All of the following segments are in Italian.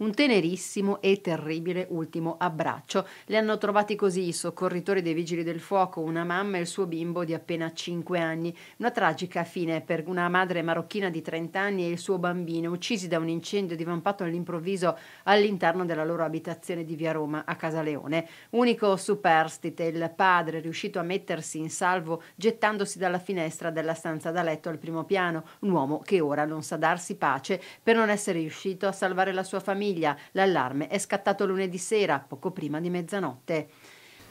un tenerissimo e terribile ultimo abbraccio. Le hanno trovati così i soccorritori dei vigili del fuoco, una mamma e il suo bimbo di appena 5 anni. Una tragica fine per una madre marocchina di 30 anni e il suo bambino, uccisi da un incendio divampato all'improvviso all'interno della loro abitazione di via Roma a Casaleone. Unico superstite, il padre, riuscito a mettersi in salvo gettandosi dalla finestra della stanza da letto al primo piano, un uomo che ora non sa darsi pace per non essere riuscito a salvare la sua famiglia famiglia. L'allarme è scattato lunedì sera, poco prima di mezzanotte.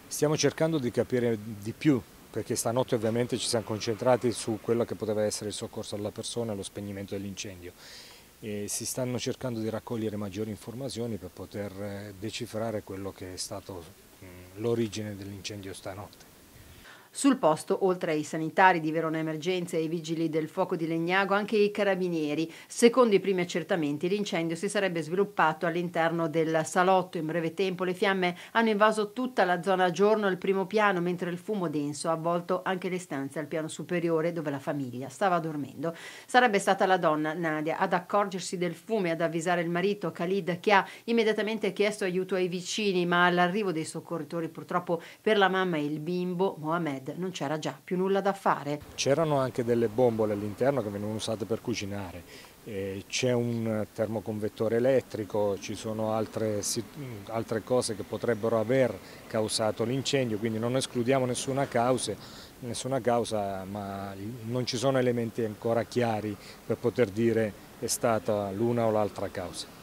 Stiamo cercando di capire di più perché stanotte ovviamente ci siamo concentrati su quello che poteva essere il soccorso alla persona e lo spegnimento dell'incendio. si stanno cercando di raccogliere maggiori informazioni per poter eh, decifrare quello che è stato l'origine dell'incendio stanotte. Sul posto, oltre ai sanitari di Verona Emergenza e ai vigili del fuoco di Legnago, anche i carabinieri. Secondo i primi accertamenti, l'incendio si sarebbe sviluppato all'interno del salotto. In breve tempo le fiamme hanno invaso tutta la zona a giorno al primo piano, mentre il fumo denso ha avvolto anche le stanze al piano superiore dove la famiglia stava dormendo. Sarebbe stata la donna, Nadia, ad accorgersi del fumo e ad avvisare il marito, Khalid, che ha immediatamente chiesto aiuto ai vicini, ma all'arrivo dei soccorritori, purtroppo per la mamma e il bimbo, Mohamed, non c'era già più nulla da fare. C'erano anche delle bombole all'interno che venivano usate per cucinare, eh, c'è un termoconvettore elettrico, ci sono altre, mm, altre cose che potrebbero aver causato l'incendio, quindi non escludiamo nessuna causa, nessuna causa, ma non ci sono elementi ancora chiari per poter dire è stata l'una o l'altra causa.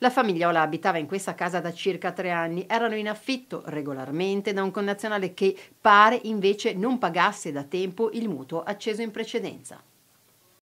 La famiglia Ola abitava in questa casa da circa tre anni, erano in affitto regolarmente da un connazionale che pare invece non pagasse da tempo il mutuo acceso in precedenza.